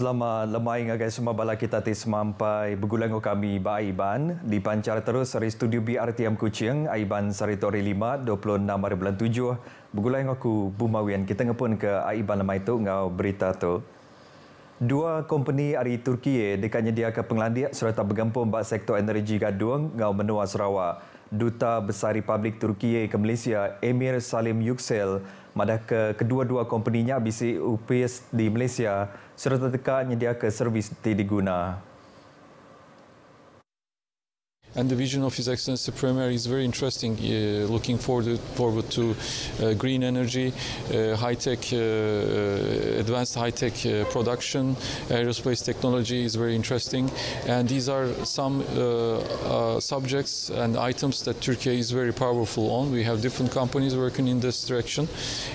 selama lemai agak semua bala kita tadi sampai begulang kami Ba Iban dipancar terus dari studio BRTM Kuching Aiban Saritori 5 26 hari bulan 7 begulang aku Bumawian kita ngepun ke Aiban lemai itu ngau berita tu Dua company dari Turki dekatnya dia ke Penglandia serta bergampung bak sektor energi gadung ngau menua Sarawak. Duta Besar Republik Turki ke Malaysia, Emir Salim Yüksel, madah ke kedua-dua kompeninya BC UPS di Malaysia serta teka nyedia servis tidak digunakan. And the vision of His Excellency Premier is very interesting. Uh, looking forward forward to uh, green energy, uh, high tech, uh, uh, advanced high tech uh, production, aerospace technology is very interesting. And these are some subjects and items that Turkey is very powerful on. We have different companies working in this direction,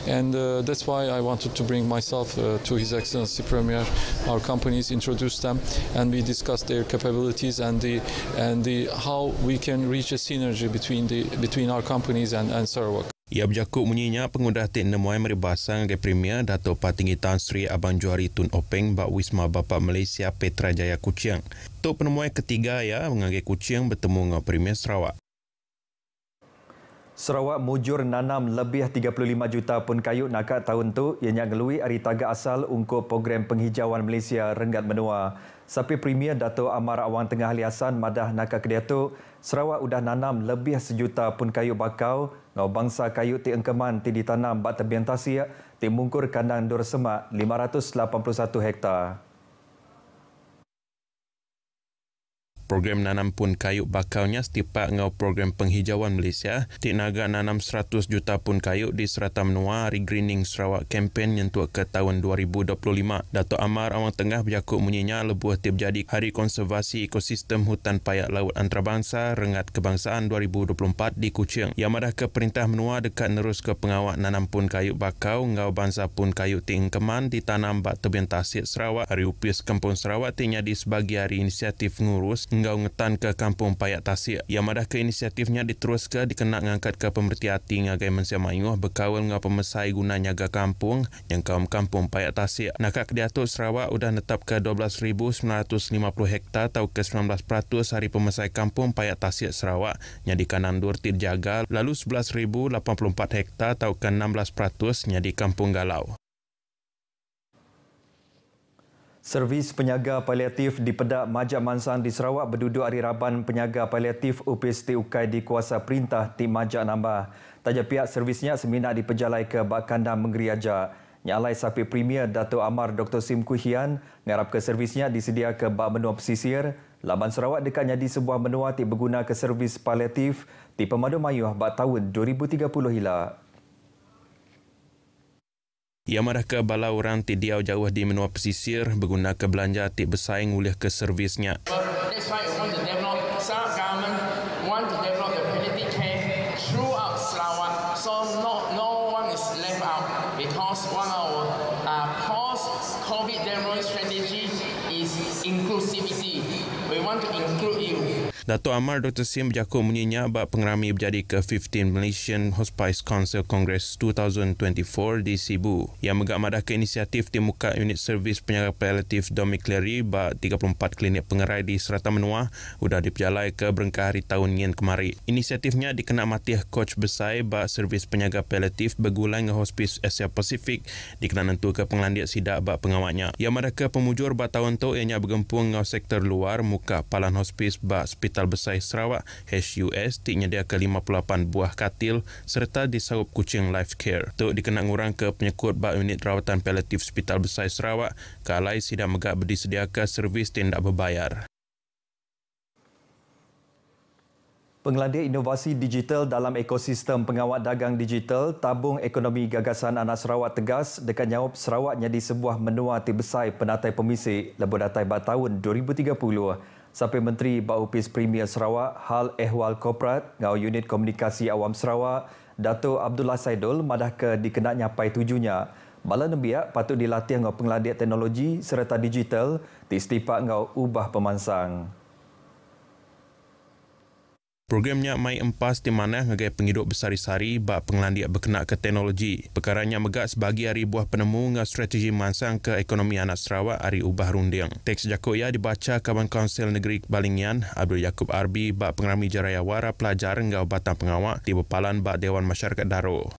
and that's why I wanted to bring myself to His Excellency Premier. Our companies introduce them, and we discuss their capabilities and the and the how we can reach a synergy between the between our companies and and Sarawak. Ia berjakut munyinya pengundah tin nemuai mari basang premier Dato Patinggi Tan Sri Abang Juari Tun Openg ba Wisma Bapak Malaysia Petra Jaya Kuching. Tok penemuai ketiga ya mengagai Kuching bertemu dengan premier Sarawak. Sarawak mujur nanam lebih 35 juta pun kayu nakat tahun tu ianya ngelui hari taga asal ungkup program penghijauan Malaysia Renggat Menua. Sapi Premier Dato Amar Awang Tengah Ali Hassan madah nakat kedia tu, Sarawak udah nanam lebih sejuta pun kayu bakau ngau bangsa kayu ti engkeman ti ditanam bak tasia ti mungkur kandang dur semak 581 hektar. program nanam pun kayu bakaunya setipat dengan program penghijauan Malaysia. Ti naga nanam 100 juta pun kayu di Serata Menua Regreening Sarawak Campaign yang tuak ke tahun 2025. Dato' Amar Awang Tengah berjakut munyinya lebuh tiap jadi Hari Konservasi Ekosistem Hutan Payak Laut Antarabangsa Rengat Kebangsaan 2024 di Kuching. Yang madah ke Perintah Menua dekat nerus ke pengawak nanam pun kayu bakau ngau bangsa pun kayu ti keman ditanam bak tebian tasik Sarawak. Hari Upis Kampung Sarawak tinggal di sebagi hari inisiatif ngurus Enggau Ngetan ke Kampung Payak Tasik. Yang madah ke inisiatifnya diteruskan, dikenak ngangkat ke pemerhati hati ngagai Mansia Mayuh berkawal dengan pemesai guna nyaga kampung yang kaum Kampung Payak Tasik. Nakak Kediatuk Sarawak sudah netap ke 12,950 hektar atau ke 19% hari pemesai Kampung Payak Tasik Sarawak yang dikanan dur tidjaga lalu 11,084 hektar atau ke 16% nya di Kampung Galau. Servis penyaga paliatif di Pedak Majak Mansang di Sarawak berduduk hari Raban penyaga paliatif UPS Ukai di kuasa perintah Tim Majak Nambah. Tanya pihak servisnya seminat di Pejalai ke Bakanda Menggeri Ajak. Nyalai Sapi Premier Dato' Amar Dr. Sim Kuhian mengharap ke servisnya disedia ke Bak Menua Pesisir. Laban Sarawak dekatnya di sebuah menua tiap berguna ke servis paliatif di Pemadu Mayuh Bak Tahun 2030 hilang. Ia mereka bala orang ti diau jauh di menua pesisir berguna ke belanja ti bersaing oleh ke servisnya. Dato' Amar Dr. Sim berjakut mengenai bab pengerami berjadi ke 15 Malaysian Hospice Council Congress 2024 di Sibu yang megak ke inisiatif timuka unit servis penyaga palliative domiciliary bak 34 klinik pengerai di Serata Menua sudah diperjalai ke berengkah hari tahun yang kemari. Inisiatifnya dikenal matih Coach Besai bak servis penyaga palliatif bergulang ke Hospice Asia Pasifik dikenal tentu ke pengelandia sidak bak pengawaknya. Yang mereka pemujur bak tahun itu ianya bergempung dengan sektor luar muka palan hospice bak spital Hospital Besar Sarawak HUS dinyediakan 58 buah katil serta disaup kucing life care. Untuk dikena ngurang ke penyekut bak unit rawatan palliatif Hospital Besar Sarawak, kalai sidang megak berdisediakan servis tindak berbayar. Pengladi inovasi digital dalam ekosistem pengawal dagang digital tabung ekonomi gagasan anak Sarawak tegas dekat nyawab Sarawak jadi sebuah menua terbesar penatai pemisik lebih datai bat tahun 2030 sampai Menteri Baupis Premier Sarawak, Hal Ehwal Koprat, Ngau Unit Komunikasi Awam Sarawak, Dato Abdullah Saidul madah ke dikenak nyapai tujunya. Bala nembiak patut dilatih ngau pengladik teknologi serta digital di setiap ngau ubah pemansang. Programnya mai empas di mana ngagai penghidup besar sari bak pengelandia berkena ke teknologi. Pekaranya megak sebagai hari buah penemu ngah strategi mansang ke ekonomi anak Sarawak hari ubah runding. Teks Jako ya dibaca Kawan Kaunsel Negeri Balingian Abdul Yaakob Arbi bak pengerami jaraya wara pelajar ngah batang pengawak di bepalan bak Dewan Masyarakat Daro.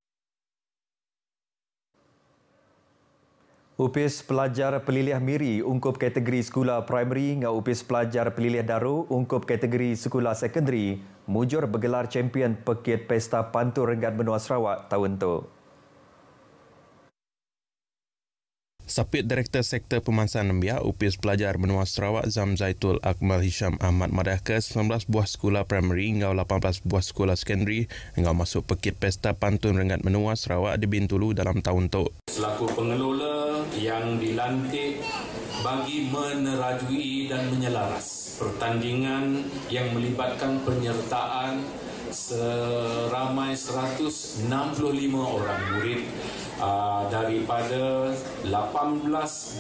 Upis Pelajar Pelilih Miri ungkup kategori Sekolah Primary dengan Upis Pelajar Pelilih Daru ungkup kategori Sekolah Secondary mujur bergelar champion pekit Pesta Pantur Renggan Benua Sarawak tahun itu. Sapit Direktur Sektor Pemansan Nambia, UPIS Pelajar Benua Sarawak Zam Zaitul Akmal Hisham Ahmad Madah ke 19 buah sekolah primary hingga 18 buah sekolah secondary hingga masuk pekit Pesta Pantun Rengat Benua Sarawak di Bintulu dalam tahun tu. Selaku pengelola yang dilantik bagi menerajui dan menyelaras pertandingan yang melibatkan penyertaan seramai 165 orang murid ah, daripada 18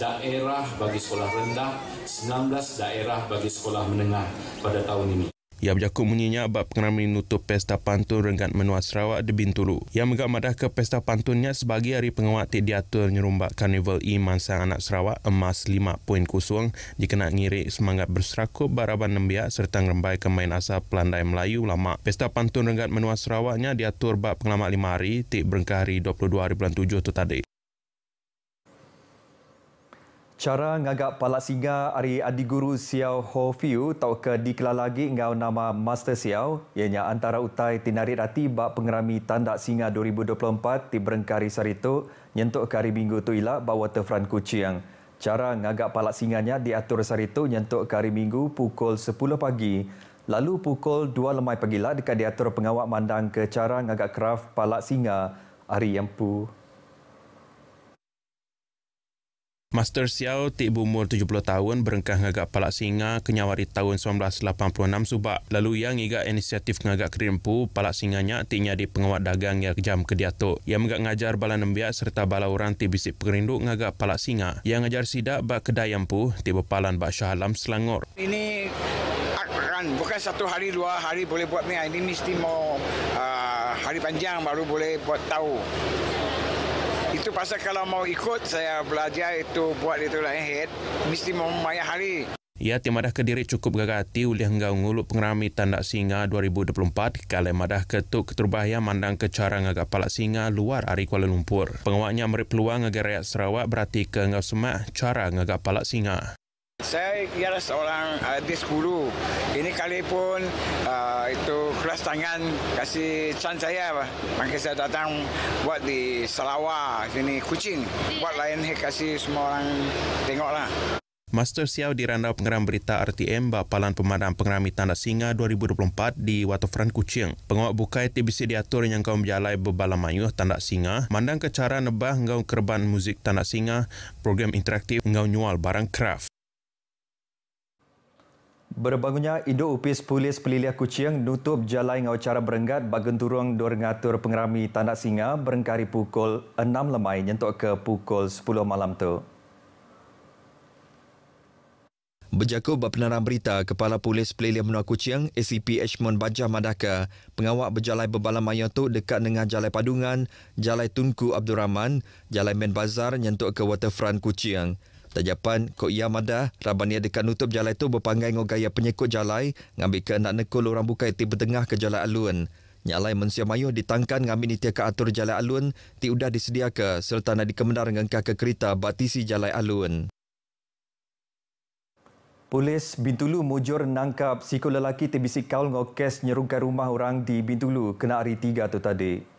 daerah bagi sekolah rendah, 19 daerah bagi sekolah menengah pada tahun ini. Ia berjakut munyinya abad pengenal nutup Pesta Pantun Renggat Menua Sarawak di Bintulu. Ia megamadah ke Pesta Pantunnya sebagai hari penguat tiap diatur nyerumbak Karnival E Mansang Anak Sarawak Emas poin 5.0 dikenal ngirik semangat berseraku baraban nembiak serta ngerembai kemain asal pelandai Melayu lama. Pesta Pantun Renggat Menua Sarawaknya diatur bab pengelamat 5 hari tiap berengkah hari 22 hari bulan 7 tu tadi. Cara ngagak palak singa ari adi guru Xiao Ho Fiu tau ke dikelah lagi ngau nama Master Siau. ianya antara utai tinari hati bak pengerami tanda singa 2024 di berengkari sarito nyentuk ke hari minggu tu ilak bak waterfront kuciang. Cara ngagak palak singanya diatur sarito nyentuk ke hari minggu pukul 10 pagi lalu pukul 2 lemai pagi lah dekat diatur pengawak mandang ke cara ngagak kraft palak singa Ari yang puh. Master Xiao tiba umur 70 tahun berengkah ngagak Palak Singa kenyawari tahun 1986 subak. Lalu yang ngigak inisiatif ngagak kerimpu Palak Singanya nya di penguat dagang yang kejam ke diato. Ia mengagak ngajar bala nembiak serta bala orang ti bisik pengerindu ngagak Palak Singa. Yang ngajar sidak bak kedai ampu tiba palan Shah Alam Selangor. Ini akan bukan satu hari dua hari boleh buat ni. Ini mesti mau uh, hari panjang baru boleh buat tahu. Itu pasal kalau mau ikut saya belajar itu buat itu lah eh, head mesti mau maya hari. Ya, Timadah Kediri cukup gagati oleh hingga ngulup pengerami Tanda Singa 2024 kalau Madah Ketuk Keturbahaya mandang ke cara ngaga Palak Singa luar dari Kuala Lumpur. Penguatnya meri peluang agar rakyat Sarawak berarti ke ngau semak cara ngaga Palak Singa. Saya ialah seorang uh, ah, guru. Ini kali pun uh, itu kelas tangan kasih chance saya. Maka saya datang buat di Sarawak, sini kucing Buat lain kasih semua orang tengoklah. Master Xiao di Randau Pengeram Berita RTM Bapalan Pemadam Pengerami Tanda Singa 2024 di Waterfront kucing. Penguat bukai TBC diatur yang kaum jalai berbalam mayuh Tanda Singa, mandang ke cara nebah ngau kerban muzik Tanda Singa, program interaktif ngau nyual barang craft. Berbangunnya Indo Upis Polis Pelilih Kuching nutup jalan ngau cara berenggat bagun turung dor ngatur pengerami tanah singa berengkari pukul enam lemai nyentuk ke pukul sepuluh malam tu. Berjaku berpenerang berita, Kepala Polis Pelilih Menua Kucing, ACP Ashmon Bajah Madaka, pengawak berjalan berbalam mayat tu dekat dengan Jalai Padungan, Jalai Tunku Abdul Rahman, Jalai Men Bazar nyentuk ke Waterfront Kuching. Dan japan ko ia mada dekat nutup jalan itu berpanggai ngau gaya penyekut jalan ngambil ke nak nekul orang bukai ti bertengah ke jalan alun. Nyalai Mensia Mayuh ditangkan ngambil nitia ke atur jalan alun ti udah disedia serta nak dikemenar dengan ke kereta batisi jalan alun. Polis Bintulu mujur nangkap siko lelaki tebisik kaul ngau nyerungkai rumah orang di Bintulu kena hari tiga tu tadi.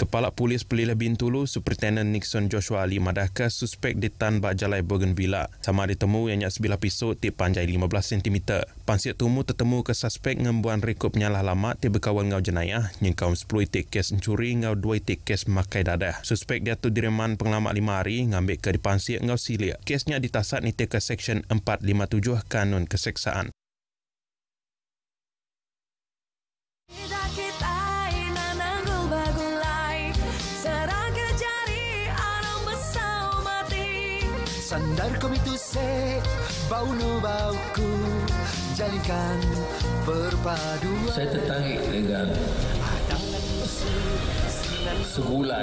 Kepala Polis Pelilih Bintulu, Superintendent Nixon Joshua Ali Madaka suspek ditan bak jalai Bougainvillea. Sama ditemu yang nyak sebilah pisau ti panjai 15 cm. Pansiak tumu tertemu ke suspek ngembuan rekod penyalah lama ti berkawan ngau jenayah yang kaum 10 itik kes mencuri ngau 2 itik kes memakai dadah. Suspek dia tu direman penglama 5 hari ngambil ke dipansiat ngau silia. Kesnya ditasat ni ke Seksyen 457 Kanun Keseksaan. sandarko mituse bau nu bauku jalinkan perpaduan saya tertarik dengan segula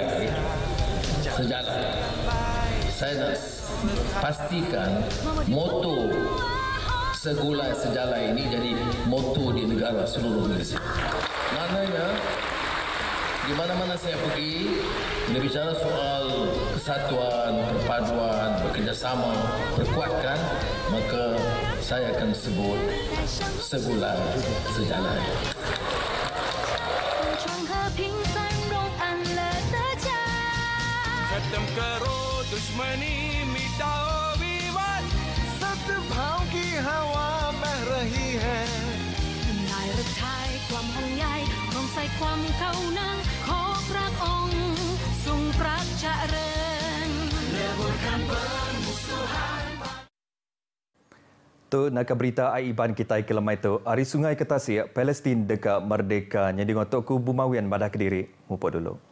sejalan saya nak pastikan moto segula sejalan ini jadi moto di negara seluruh Malaysia maknanya di mana-mana saya pergi, dia bicara soal kesatuan, perpaduan, bekerjasama, perkuatkan, maka saya akan sebut sebulan sejalan. Ketem karo dushmani Tu nak berita aiban kita kelemai tu. Ari Sungai Ketasi Palestin dekat merdeka. Jadi ngotok ku bumawian madah kediri. Mupok dulu.